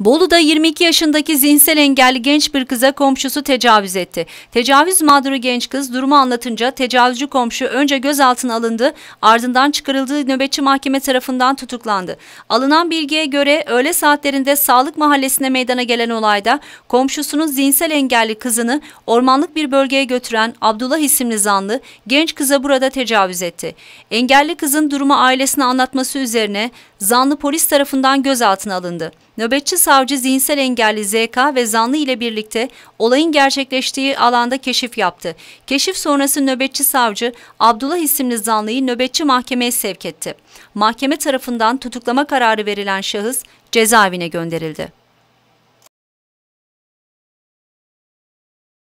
Bolu'da 22 yaşındaki zihinsel engelli genç bir kıza komşusu tecavüz etti. Tecavüz mağduru genç kız durumu anlatınca tecavüzcü komşu önce gözaltına alındı ardından çıkarıldığı nöbetçi mahkeme tarafından tutuklandı. Alınan bilgiye göre öğle saatlerinde Sağlık Mahallesi'ne meydana gelen olayda komşusunun zihinsel engelli kızını ormanlık bir bölgeye götüren Abdullah isimli zanlı genç kıza burada tecavüz etti. Engelli kızın durumu ailesine anlatması üzerine zanlı polis tarafından gözaltına alındı. Nöbetçi savcı Zinsel engelli ZK ve zanlı ile birlikte olayın gerçekleştiği alanda keşif yaptı. Keşif sonrası nöbetçi savcı Abdullah isimli zanlıyı nöbetçi mahkemeye sevk etti. Mahkeme tarafından tutuklama kararı verilen şahıs cezaevine gönderildi.